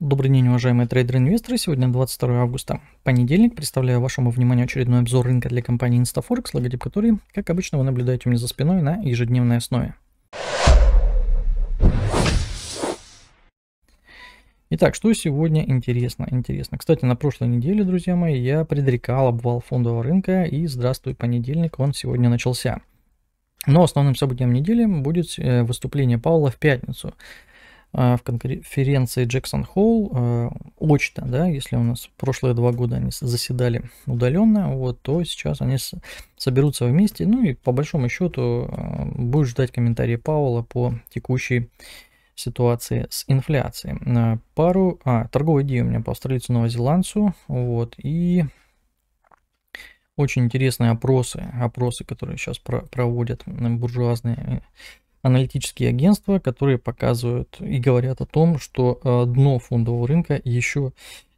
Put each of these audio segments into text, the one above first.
Добрый день, уважаемые трейдеры-инвесторы. Сегодня 22 августа, понедельник. Представляю вашему вниманию очередной обзор рынка для компании InstaForex, логотип которой, как обычно, вы наблюдаете у меня за спиной на ежедневной основе. Итак, что сегодня интересно? Интересно. Кстати, на прошлой неделе, друзья мои, я предрекал обвал фондового рынка и здравствуй, понедельник, он сегодня начался. Но основным событием недели будет э, выступление Павла в пятницу. А, в конференции Джексон Холл очно, да, если у нас прошлые два года они заседали удаленно, вот, то сейчас они соберутся вместе, ну и по большому счету э, будешь ждать комментарии Паула по текущей ситуации с инфляцией. Э, пару, а, торговые идеи у меня по австралийцу новозеландцу, вот, и очень интересные опросы, опросы, которые сейчас проводят э, буржуазные аналитические агентства, которые показывают и говорят о том, что э, дно фондового рынка еще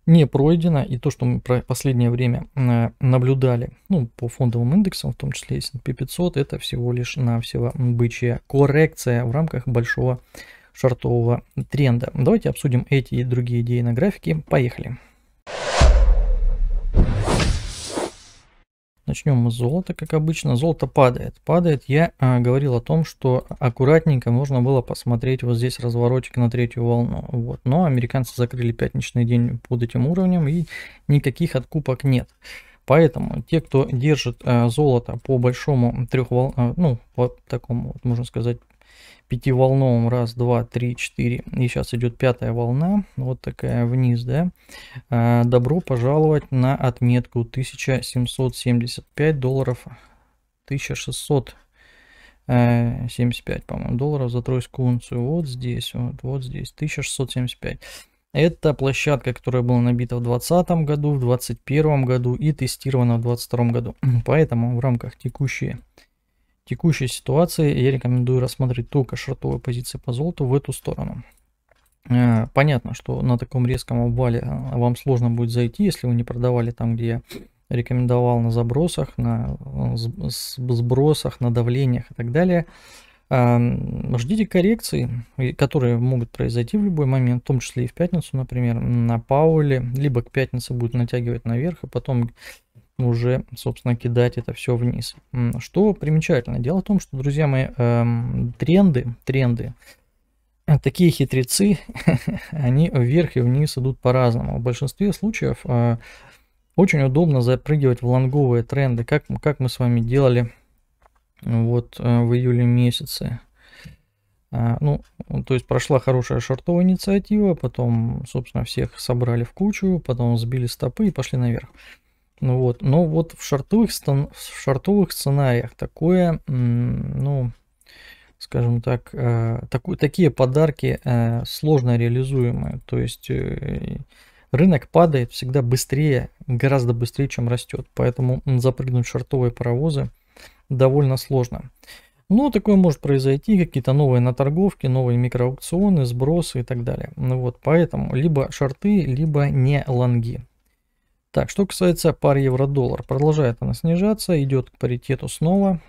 не пройдено, и то, что мы про последнее время э, наблюдали, ну, по фондовым индексам, в том числе S&P 500, это всего лишь навсего бычья коррекция в рамках большого шартового тренда. Давайте обсудим эти и другие идеи на графике. Поехали! Начнем мы с золота, как обычно. Золото падает. Падает. Я а, говорил о том, что аккуратненько можно было посмотреть вот здесь разворотик на третью волну. Вот. Но американцы закрыли пятничный день под этим уровнем и никаких откупок нет. Поэтому те, кто держит э, золото по большому трехвол, э, ну, по такому, вот, можно сказать, пятиволновым раз, два, три, четыре. И сейчас идет пятая волна, вот такая вниз, да. А, добро пожаловать на отметку 1775 долларов, 1675 э, по-моему, долларов за тройскую унцию. Вот здесь, вот, вот здесь, 1675. Это площадка, которая была набита в 2020 году, в 2021 году и тестирована в 2022 году. Поэтому в рамках текущей текущей ситуации я рекомендую рассмотреть только шортовые позиции по золоту в эту сторону. Э, понятно, что на таком резком обвале э, вам сложно будет зайти, если вы не продавали там, где я рекомендовал на забросах, на э, сбросах, на давлениях и так далее. Ждите коррекции, которые могут произойти в любой момент, в том числе и в пятницу, например, на Пауле, либо к пятнице будет натягивать наверх, и потом уже, собственно, кидать это все вниз. Что примечательно? Дело в том, что, друзья мои, эм, тренды, тренды, э, такие хитрецы, они вверх и вниз идут по-разному. В большинстве случаев э, очень удобно запрыгивать в лонговые тренды, как, как мы с вами делали э, вот э, в июле месяце. Э, ну, то есть прошла хорошая шортовая инициатива, потом, собственно, всех собрали в кучу, потом сбили стопы и пошли наверх. Ну вот, но ну вот в шортовых в шартовых сценариях такое, ну, скажем так, э, таку, такие подарки э, сложно реализуемые. То есть э, рынок падает всегда быстрее, гораздо быстрее, чем растет. Поэтому запрыгнуть в шартовые паровозы довольно сложно. Но ну, такое может произойти, какие-то новые наторговки, новые микроаукционы, сбросы и так далее. Ну вот, поэтому либо шорты, либо не лонги. Так, что касается пар евро-доллар, продолжает она снижаться, идет к паритету снова.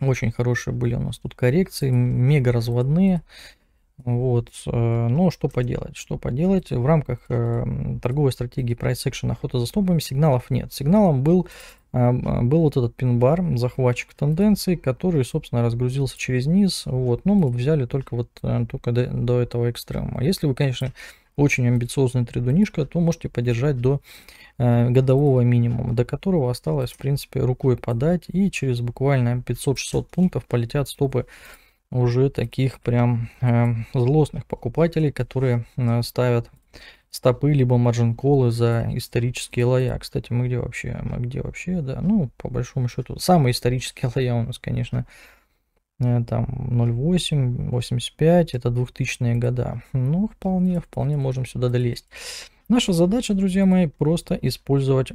Очень хорошие были у нас тут коррекции, мега разводные. Вот, э, но что поделать, что поделать, в рамках э, торговой стратегии price action охота за стопами сигналов нет. Сигналом был, э, был вот этот пин-бар, захватчик тенденции, который, собственно, разгрузился через низ, вот, но мы взяли только вот, только до, до этого экстрема. Если вы, конечно, очень амбициозный тридунишка, то можете поддержать до э, годового минимума, до которого осталось, в принципе, рукой подать. И через буквально 500-600 пунктов полетят стопы уже таких прям э, злостных покупателей, которые э, ставят стопы, либо маржин-колы за исторические лоя. Кстати, мы где вообще? Мы где вообще, да? Ну, по большому счету, самые исторические лоя у нас, конечно, Э, там 0,8, 85, это 2000-е года. Ну, вполне, вполне можем сюда долезть. Наша задача, друзья мои, просто использовать,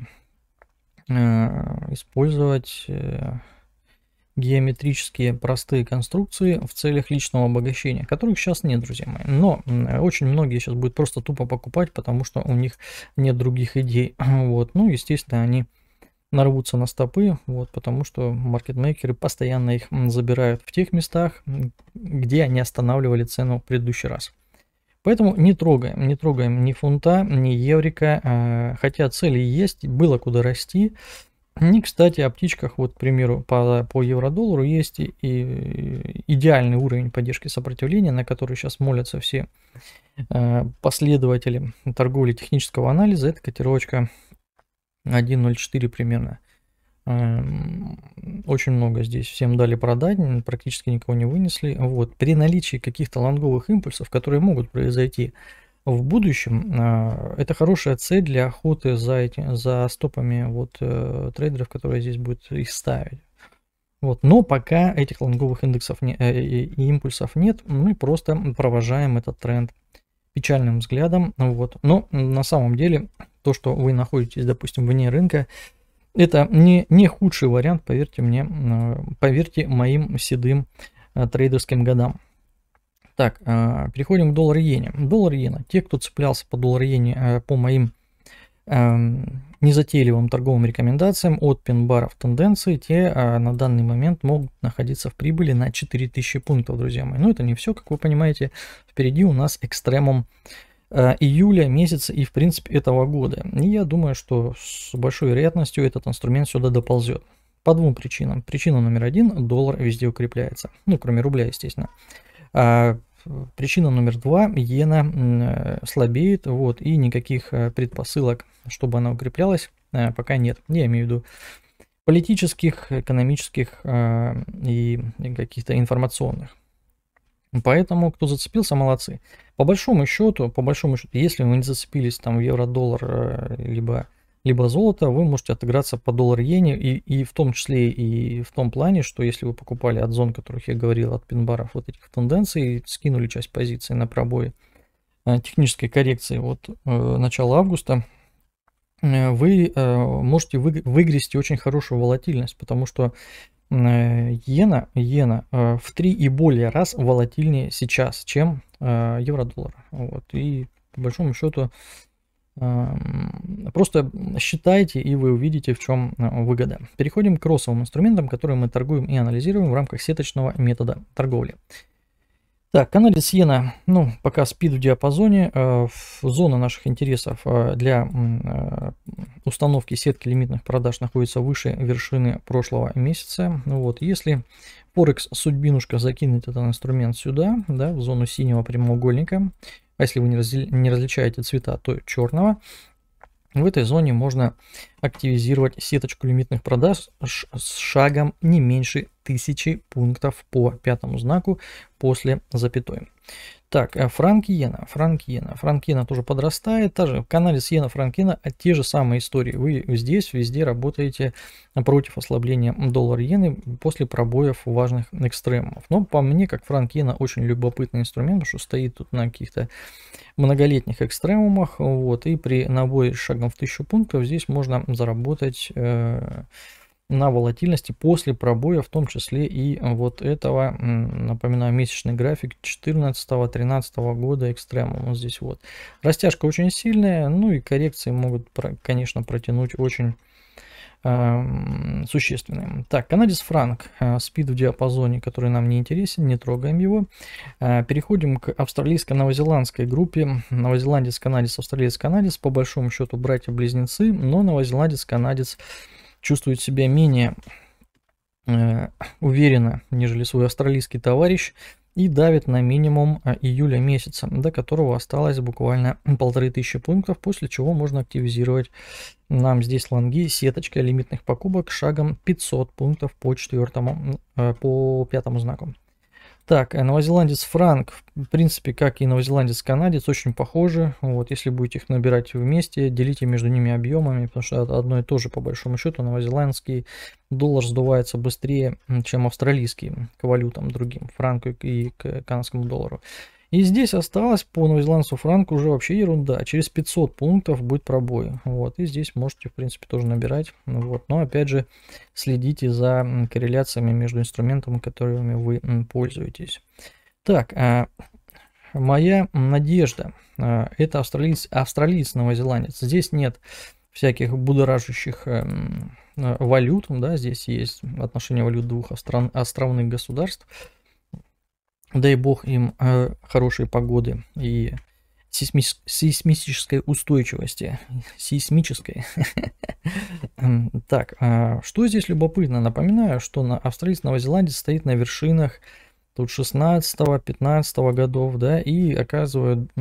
э, использовать э, геометрические простые конструкции в целях личного обогащения, которых сейчас нет, друзья мои. Но очень многие сейчас будут просто тупо покупать, потому что у них нет других идей. Вот. Ну, естественно, они нарвутся на стопы, вот, потому что маркетмейкеры постоянно их забирают в тех местах, где они останавливали цену в предыдущий раз. Поэтому не трогаем, не трогаем ни фунта, ни еврика, э, хотя цели есть, было куда расти. И, кстати, о птичках, вот, к примеру, по, по евро-доллару есть и, и идеальный уровень поддержки сопротивления, на который сейчас молятся все э, последователи торговли технического анализа, это котировочка 1.04 примерно. Эм, очень много здесь всем дали продать, практически никого не вынесли. Вот. При наличии каких-то лонговых импульсов, которые могут произойти в будущем, э, это хорошая цель для охоты за, эти, за стопами вот, э, трейдеров, которые здесь будут их ставить. Вот. Но пока этих лонговых индексов не, э, и, и импульсов нет, мы просто провожаем этот тренд печальным взглядом. Вот. Но на самом деле то, что вы находитесь, допустим, вне рынка, это не, не худший вариант, поверьте мне, э, поверьте моим седым э, трейдерским годам. Так, э, переходим к доллар-иене. Доллар-иена. Те, кто цеплялся по доллар-иене по моим эм, незатейливым торговым рекомендациям от пин-баров тенденции, те на данный момент могут находиться в прибыли на 4000 пунктов, друзья мои. Но ну, это не все, как вы понимаете. Впереди у нас экстремум Э, июля месяца и, в принципе, этого года. И я думаю, что с большой вероятностью этот инструмент сюда доползет. По двум причинам. Причина номер один – доллар везде укрепляется. Ну, кроме рубля, естественно. А, причина номер два – иена э, слабеет, вот, и никаких э, предпосылок, чтобы она укреплялась, пока нет. Я имею в виду политических, экономических и каких-то информационных. Поэтому, кто зацепился, молодцы. По большому счету, по большому счету, если вы не зацепились там в евро-доллар, э, либо, либо золото, вы можете отыграться по доллар-иене, и, и в том числе и в том плане, что если вы покупали от зон, которых я говорил, от пинбаров, вот этих тенденций, скинули часть позиции на пробой э, технической коррекции вот э, начала августа, вы можете выгрести очень хорошую волатильность, потому что Э, иена, иена э, в три и более раз волатильнее сейчас, чем э, евро-доллар. Вот. И по большому счету эм, Просто считайте, и вы увидите, в чем выгода. Переходим к кроссовым инструментам, которые мы торгуем и анализируем в рамках сеточного метода торговли. Так, анализ иена, ну, пока спид в диапазоне, э, зона наших интересов э, для э, установки сетки лимитных продаж находится выше вершины прошлого месяца. Вот, если Форекс судьбинушка закинет этот инструмент сюда, да, в зону синего прямоугольника, а если вы не, раздель, не различаете цвета, то черного, в этой зоне можно активизировать сеточку лимитных продаж с шагом не меньше 1000 пунктов по пятому знаку после запятой. Так, э, франк иена, франк иена, франк иена тоже подрастает, та же, каналис иена, франк иена, а те же самые истории. Вы здесь везде работаете против ослабления доллара иены после пробоев важных экстремов. Но по мне, как франк иена, очень любопытный инструмент, потому что стоит тут на каких-то многолетних экстремумах, вот, и при наборе шагом в 1000 пунктов здесь можно заработать... Э на волатильности после пробоя, в том числе и вот этого, напоминаю, месячный график 14-13 года экстрема. Вот здесь вот. Растяжка очень сильная, ну и коррекции могут, конечно, протянуть очень эм, существенные Так, канадец франк, э, спид в диапазоне, который нам не интересен, не трогаем его. Э, переходим к австралийско-новозеландской группе. Новозеландец, канадец, австралиец, канадец, по большому счету братья-близнецы, но новозеландец, -канадец чувствует себя менее э, уверенно, нежели свой австралийский товарищ, и давит на минимум э, июля месяца, до которого осталось буквально полторы тысячи пунктов, после чего можно активизировать нам здесь лонги сеточкой лимитных покупок шагом 500 пунктов по четвертому, э, по пятому знаку. Так, э, новозеландец франк, в принципе, как и новозеландец-канадец, очень похожи. Вот, если будете их набирать вместе, делите между ними объемами, потому что одно и то же, по большому счету, новозеландский доллар сдувается быстрее, чем австралийский к валютам другим, франку и к канадскому доллару. И здесь осталось по новозеландцу франку уже вообще ерунда. Через 500 пунктов будет пробой. Вот. И здесь можете, в принципе, тоже набирать. Вот. Но, опять же, следите за корреляциями между инструментами, которыми вы пользуетесь. Так, а, моя надежда. А, это австралиец, австралиец новозеландец. Здесь нет всяких будоражащих э, э, валют. Да, здесь есть отношение валют двух остров, островных государств. Дай бог им э, хорошей погоды и сейсмис- сейсмической устойчивости. Сейсмической. Так, а, что здесь любопытно? Напоминаю, что на австралийц Новозеландец стоит на вершинах тут 16-15 годов, да, и оказывают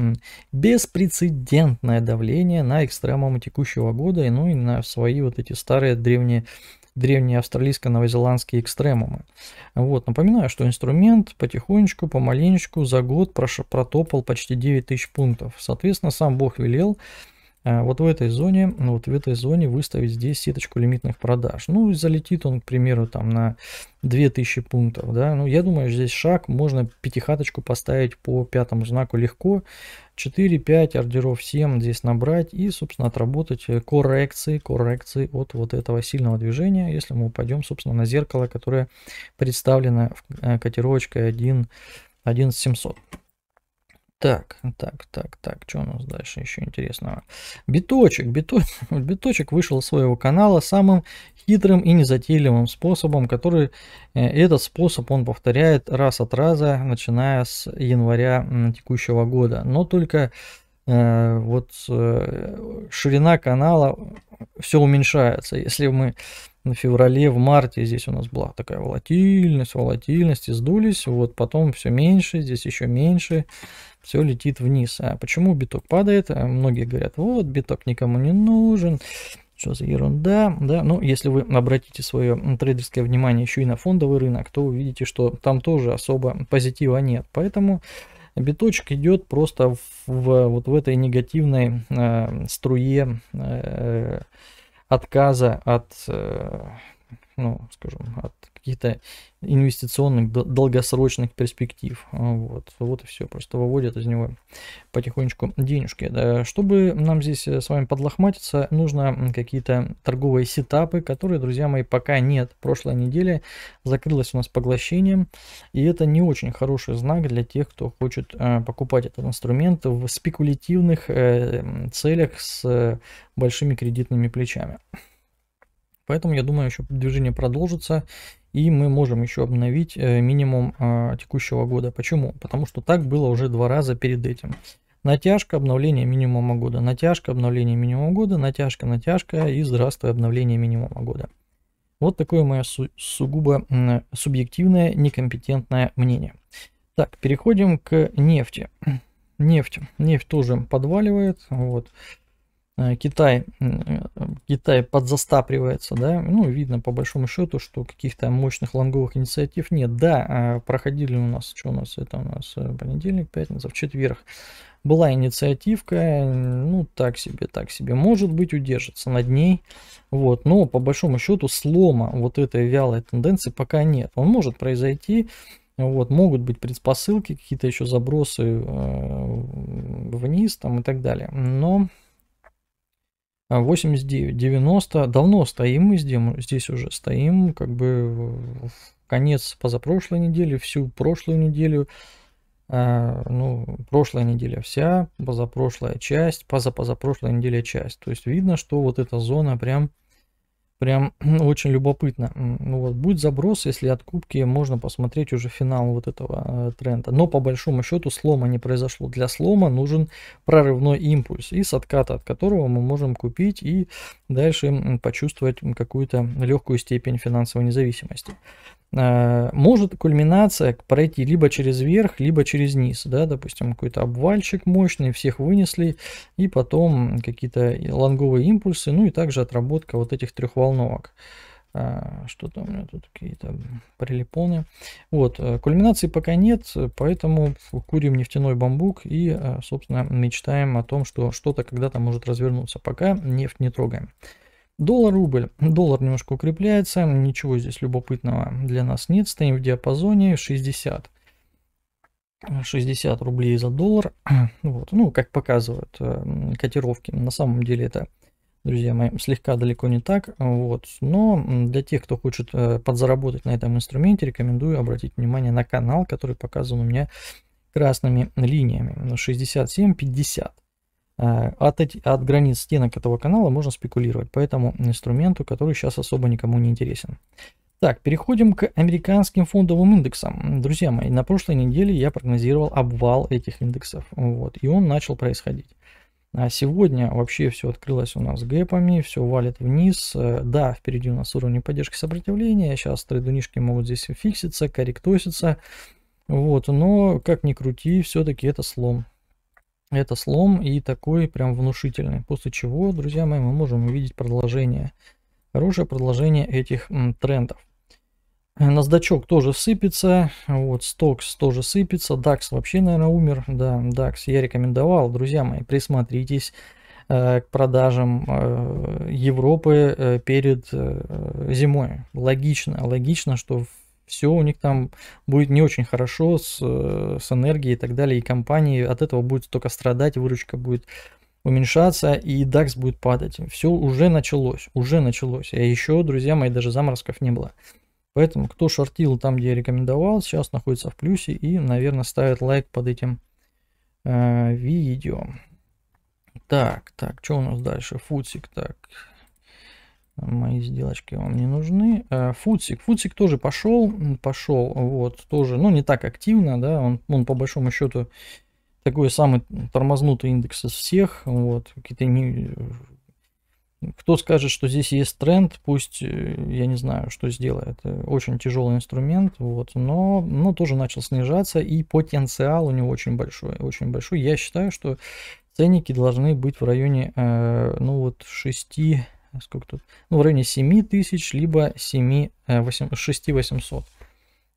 беспрецедентное давление на экстремумы текущего года, и ну и на свои вот эти старые древние древние австралийско-новозеландские экстремумы. Вот, напоминаю, что инструмент потихонечку, помаленечку за год протопал почти 9000 пунктов. Соответственно, сам Бог велел Э, вот в этой зоне, вот в этой зоне выставить здесь сеточку лимитных продаж. Ну, залетит он, к примеру, там на 2000 пунктов, да. Ну, я думаю, здесь шаг, можно пятихаточку поставить по пятому знаку легко. 4-5 ордеров 7 здесь набрать и, собственно, отработать э, коррекции, коррекции от вот этого сильного движения, если мы упадем, собственно, на зеркало, которое представлено в э, котировочкой 1, 1 700. Так, так, так, так, что у нас дальше еще интересного? Биточек, биточек, биточек вышел из своего канала самым хитрым и незатейливым способом, который э, этот способ он повторяет раз от раза, начиная с января текущего года. Но только э, вот э, ширина канала все уменьшается. Если мы на феврале, в марте здесь у нас была такая волатильность, волатильность, издулись, вот потом все меньше, здесь еще меньше, все летит вниз. А почему биток падает? А многие говорят, вот, биток никому не нужен, что за ерунда, да, но ну, если вы обратите свое трейдерское внимание еще и на фондовый рынок, то увидите, что там тоже особо позитива нет, поэтому биточек идет просто в, в вот в этой негативной э, струе э, отказа от, э, ну, скажем, от каких-то инвестиционных, долгосрочных перспектив. А, вот, вот и все, просто выводят из него потихонечку денежки. Чтобы нам здесь э, с вами подлохматиться, нужно какие-то торговые сетапы, которые, друзья мои, пока нет. Прошлой неделя закрылась у нас поглощением, и это не очень хороший знак для тех, кто хочет э, покупать этот инструмент в спекулятивных э, целях с большими кредитными плечами. Поэтому я думаю, еще движение продолжится и мы можем еще обновить э, минимум а, текущего года. Почему? Потому что так было уже два раза перед этим. Натяжка, обновление минимума года, натяжка, обновление минимума года, натяжка, натяжка и здравствуй, обновление минимума года. Вот такое мое су сугубо субъективное, некомпетентное мнение. Так, переходим к нефти. Нефть. Нефть тоже подваливает. Вот. Э, Китай, э, Китай подзастапривается, да, ну, видно по большому счету, что каких-то мощных лонговых инициатив нет. Да, а, проходили у нас, что у нас, это у нас э, понедельник, пятница, в четверг была инициативка, ну, так себе, так себе, может быть, удержится над ней, вот, но по большому счету слома вот этой вялой тенденции пока нет. Он может произойти, вот, могут быть предпосылки, какие-то еще забросы э, вниз там и так далее, но 89, а, 90, давно стоим мы здесь здесь уже, стоим как бы в конец позапрошлой недели, всю прошлую неделю, а, ну, прошлая неделя вся, позапрошлая часть, позапозапрошлая неделя часть. То есть видно, что вот эта зона прям Прям очень любопытно. Ну, вот, будет заброс, если от кубки можно посмотреть уже финал вот этого э, тренда. Но по большому счету слома не произошло. Для слома нужен прорывной импульс и с отката, от которого мы можем купить и дальше почувствовать какую-то легкую степень финансовой независимости. Э, может кульминация пройти либо через верх, либо через низ, да, допустим, какой-то обвальчик мощный, всех вынесли, и потом какие-то лонговые импульсы, ну и также отработка вот этих трех волновок. А, что-то у меня тут какие-то прилипоны. Вот, э, кульминации пока нет, поэтому курим нефтяной бамбук и, э, собственно, мечтаем о том, что что-то когда-то может развернуться, пока нефть не трогаем. Доллар-рубль. Доллар немножко укрепляется, ничего здесь любопытного для нас нет, стоим в диапазоне 60. 60 рублей за доллар, вот, ну, как показывают э, котировки, на самом деле это друзья мои, слегка далеко не так. Вот. Но для тех, кто хочет э, подзаработать на этом инструменте, рекомендую обратить внимание на канал, который показан у меня красными линиями. 67-50. Э, от, эти, от границ стенок этого канала можно спекулировать по этому инструменту, который сейчас особо никому не интересен. Так, переходим к американским фондовым индексам. Друзья мои, на прошлой неделе я прогнозировал обвал этих индексов, вот, и он начал происходить. А сегодня вообще все открылось у нас гэпами, все валит вниз. Э, да, впереди у нас уровни поддержки сопротивления. Сейчас трейдунишки могут здесь фикситься, корректоситься. Вот, но как ни крути, все-таки это слом. Это слом и такой прям внушительный. После чего, друзья мои, мы можем увидеть продолжение. Хорошее продолжение этих м, трендов. NASDAQ тоже сыпется, вот Стокс тоже сыпется, DAX вообще, наверное, умер, да, DAX я рекомендовал, друзья мои, присмотритесь э, к продажам э, Европы э, перед э, зимой. Логично, логично, что все у них там будет не очень хорошо с, э, с энергией и так далее, и компании от этого будет только страдать, выручка будет уменьшаться и DAX будет падать. Все уже началось, уже началось. А еще, друзья мои, даже заморозков не было. Поэтому, кто шортил там, где я рекомендовал, сейчас находится в плюсе и, наверное, ставит лайк под этим э, видео. Так, так, что у нас дальше? Футсик, так. Мои сделочки вам не нужны. Э, футсик. Футсик тоже пошел, пошел, вот, тоже, ну, не так активно, да, он, он по большому счету такой самый тормознутый индекс из всех, вот, какие-то не кто скажет, что здесь есть тренд, пусть, э, я не знаю, что сделает. Э, очень тяжелый инструмент, вот, но, но тоже начал снижаться, и потенциал у него очень большой. Очень большой. Я считаю, что ценники должны быть в районе, э, ну вот, 6, э, сколько тут, ну, в районе 7 тысяч, либо 7, 8, 6 800.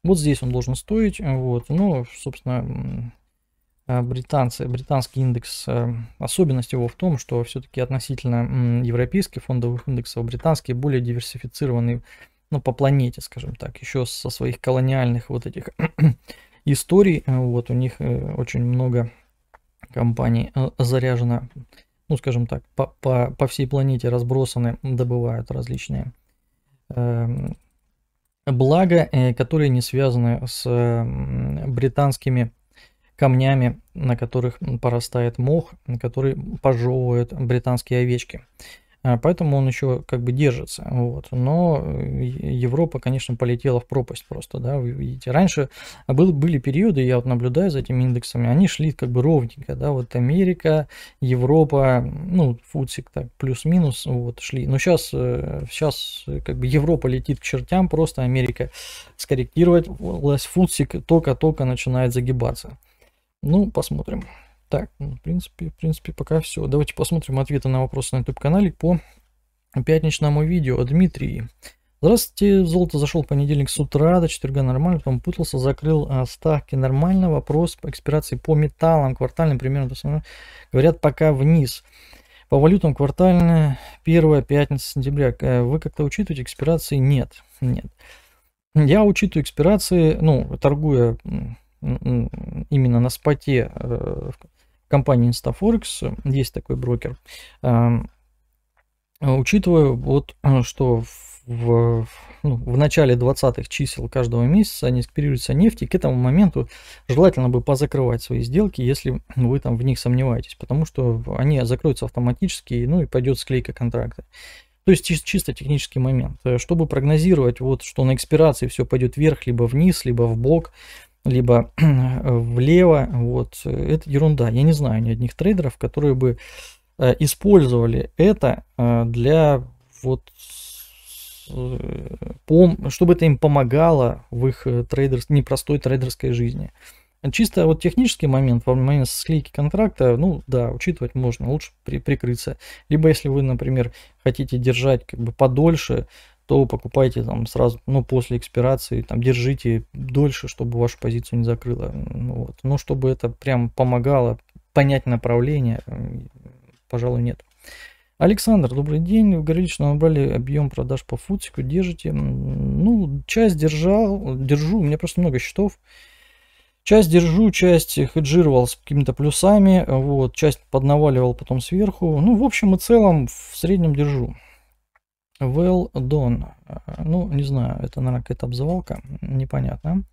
Вот здесь он должен стоить, вот, ну, собственно, Э, британцы, британский индекс, э, особенность его в том, что все-таки относительно европейских фондовых индексов британские более диверсифицированные ну, по планете, скажем так, еще со своих колониальных вот этих историй, э, вот у них очень много компаний заряжено, ну, скажем так, по, по, по всей планете разбросаны, добывают различные эм, блага, которые не связаны с британскими камнями, на которых порастает мох, который пожевывают британские овечки. А, поэтому он еще как бы держится. Вот. Но э, Европа, конечно, полетела в пропасть просто. Да? Вы видите, раньше был, были периоды, я вот наблюдаю за этими индексами, они шли как бы ровненько. Да? Вот Америка, Европа, ну, футсик так плюс-минус вот, шли. Но сейчас, сейчас э, э, как бы Европа летит к чертям, просто Америка скорректировалась, футсик только-только начинает загибаться. Ну, посмотрим. Так, ну, в принципе, в принципе, пока все. Давайте посмотрим ответы на вопросы на YouTube-канале по пятничному видео. Дмитрий. Здравствуйте, золото зашел в понедельник с утра, до четверга нормально, потом путался, закрыл а, ставки нормально, вопрос по экспирации по металлам, квартальным примерно, ну, говорят, пока вниз. По валютам квартальная, первая пятница сентября. Э, вы как-то учитываете экспирации? Нет, нет. Я учитываю экспирации, ну, торгуя именно на споте э, в компании InstaForex, есть такой брокер, эм, учитывая вот, э, что в, ну, в начале 20-х чисел каждого месяца они экспирируются нефти, к этому моменту желательно бы позакрывать свои сделки, если вы там в них сомневаетесь, потому что они закроются автоматически, ну и пойдет склейка контракта. То есть чисто технический момент. Э, чтобы прогнозировать, вот, что на экспирации все пойдет вверх, либо вниз, либо в бок, либо влево. Вот. Это ерунда. Я не знаю ни одних трейдеров, которые бы э, использовали это э, для вот э, чтобы это им помогало в их трейдер, непростой трейдерской жизни. Чисто вот технический момент, во момент склейки контракта, ну да, учитывать можно, лучше при, прикрыться. Либо если вы, например, хотите держать как бы подольше, то покупайте там сразу, ну, после экспирации, там, держите дольше, чтобы вашу позицию не закрыло. Ну, вот. Ну, чтобы это прям помогало понять направление, пожалуй, нет. Александр, добрый день. Вы говорили, что набрали объем продаж по футику, держите. Ну, часть держал, держу, у меня просто много счетов. Часть держу, часть хеджировал с какими-то плюсами, вот, часть поднаваливал потом сверху. Ну, в общем и целом, в среднем держу. Well done. Э, ну, не знаю, это, наверное, какая-то обзывалка, непонятно.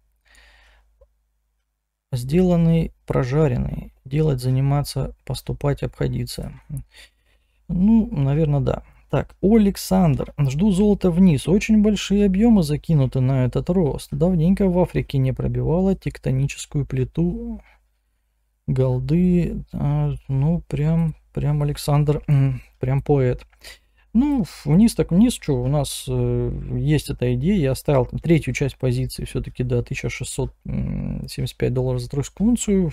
Сделанный, прожаренный. Делать, заниматься, поступать, обходиться. Ну, наверное, да. Так, Александр, жду золота вниз. Очень большие объемы закинуты на этот рост. Давненько в Африке не пробивала тектоническую плиту голды. Э, ну, прям, прям Александр, прям поэт. Ну, вниз так вниз, что у нас э, есть эта идея, я оставил там третью часть позиции все-таки до 1675 долларов за тройскую унцию.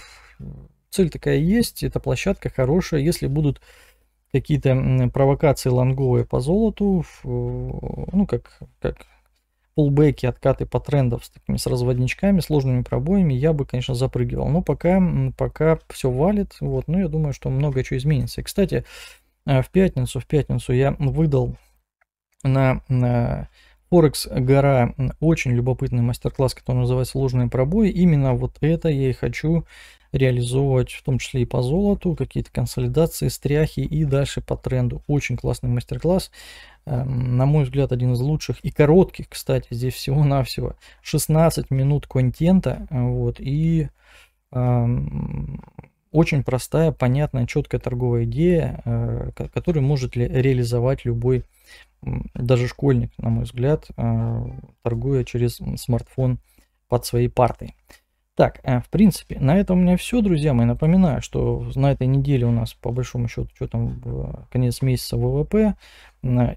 Цель такая есть, эта площадка хорошая, если будут какие-то провокации лонговые по золоту, ну, как, как полбеки, откаты по трендов с такими с разводничками, сложными пробоями, я бы, конечно, запрыгивал. Но пока, пока все валит, вот, но ну, я думаю, что много чего изменится. И, кстати, Э, в пятницу, в пятницу я выдал на, на Форекс Гора очень любопытный мастер-класс, который называется «Ложные пробои». Именно вот это я и хочу реализовывать, в том числе и по золоту, какие-то консолидации, стряхи и дальше по тренду. Очень классный мастер-класс, э, на мой взгляд, один из лучших и коротких, кстати, здесь всего-навсего 16 минут контента, э, вот, и эм, очень простая, понятная, четкая торговая идея, э, которую может реализовать любой, даже школьник, на мой взгляд, э, торгуя через смартфон под своей партой. Так, э, в принципе, на этом у меня все, друзья мои. Напоминаю, что на этой неделе у нас, по большому счету, что там, конец месяца ВВП.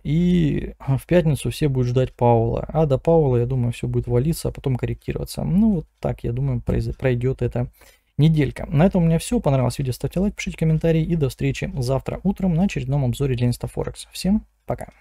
И в пятницу все будут ждать Паула. А до Паула, я думаю, все будет валиться, а потом корректироваться. Ну, вот так, я думаю, пройдет это неделька. На этом у меня все. Понравилось видео, ставьте лайк, пишите комментарии и до встречи завтра утром на очередном обзоре для InstaForex. Всем пока!